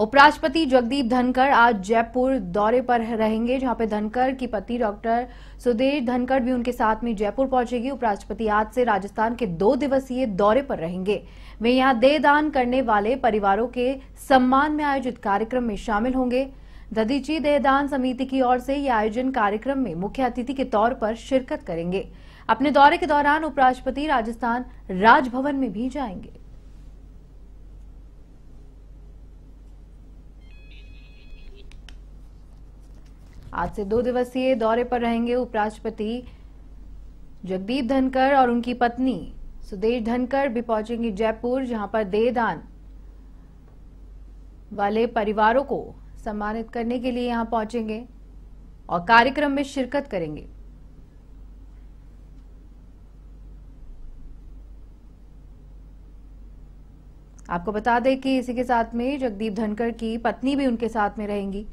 उपराष्ट्रपति जगदीप धनखड़ आज जयपुर दौरे पर रहेंगे जहां पे धनखड़ की पति डॉक्टर सुदेश धनखड़ भी उनके साथ में जयपुर पहुंचेगी उपराष्ट्रपति आज से राजस्थान के दो दिवसीय दौरे पर रहेंगे वे यहां देह दान करने वाले परिवारों के सम्मान में आयोजित कार्यक्रम में शामिल होंगे ददीची देहदान समिति की ओर से ये आयोजन कार्यक्रम में मुख्य अतिथि के तौर पर शिरकत करेंगे अपने दौरे के दौरान उपराष्ट्रपति राजस्थान राजभवन में भी जाएंगे आज से दो दिवसीय दौरे पर रहेंगे उपराष्ट्रपति जगदीप धनकर और उनकी पत्नी सुदेश धनकर भी पहुंचेंगी जयपुर जहां पर देदान वाले परिवारों को सम्मानित करने के लिए यहां पहुंचेंगे और कार्यक्रम में शिरकत करेंगे आपको बता दें कि इसी के साथ में जगदीप धनकर की पत्नी भी उनके साथ में रहेंगी